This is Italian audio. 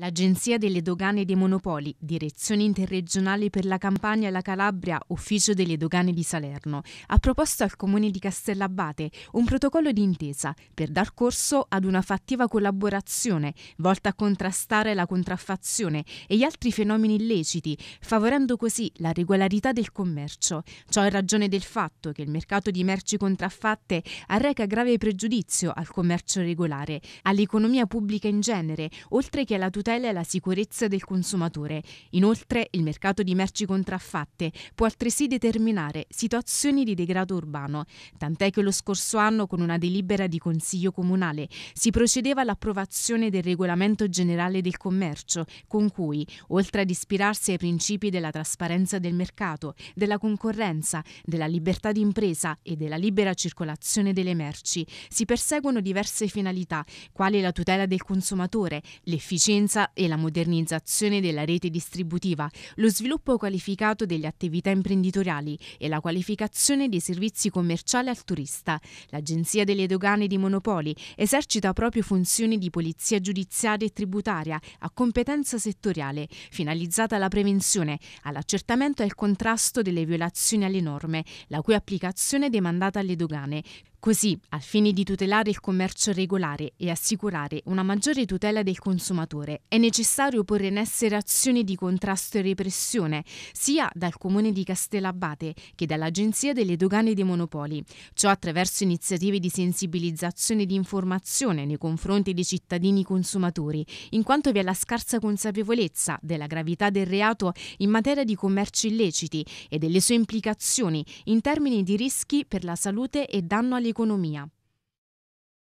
L'Agenzia delle Dogane dei Monopoli, Direzione Interregionale per la Campania e la Calabria, Ufficio delle Dogane di Salerno, ha proposto al Comune di Castellabate un protocollo di intesa per dar corso ad una fattiva collaborazione volta a contrastare la contraffazione e gli altri fenomeni illeciti, favorendo così la regolarità del commercio. Ciò è ragione del fatto che il mercato di merci contraffatte arreca grave pregiudizio al commercio regolare, all'economia pubblica in genere, oltre che alla tutela tutela la sicurezza del consumatore. Inoltre, il mercato di merci contraffatte può altresì determinare situazioni di degrado urbano, tant'è che lo scorso anno con una delibera di Consiglio Comunale si procedeva all'approvazione del Regolamento Generale del Commercio, con cui, oltre ad ispirarsi ai principi della trasparenza del mercato, della concorrenza, della libertà di impresa e della libera circolazione delle merci, si perseguono diverse finalità, quali la tutela del consumatore, l'efficienza efficienza e la modernizzazione della rete distributiva, lo sviluppo qualificato delle attività imprenditoriali e la qualificazione dei servizi commerciali al turista. L'Agenzia delle Dogane di Monopoli esercita proprio funzioni di polizia giudiziaria e tributaria a competenza settoriale, finalizzata alla prevenzione, all'accertamento e al contrasto delle violazioni alle norme, la cui applicazione è demandata alle dogane, Così, al fine di tutelare il commercio regolare e assicurare una maggiore tutela del consumatore, è necessario porre in essere azioni di contrasto e repressione sia dal Comune di Castellabate che dall'Agenzia delle Dogane dei Monopoli, ciò attraverso iniziative di sensibilizzazione e di informazione nei confronti dei cittadini consumatori, in quanto vi è la scarsa consapevolezza della gravità del reato in materia di commerci illeciti e delle sue implicazioni in termini di rischi per la salute e danno alle dell'economia.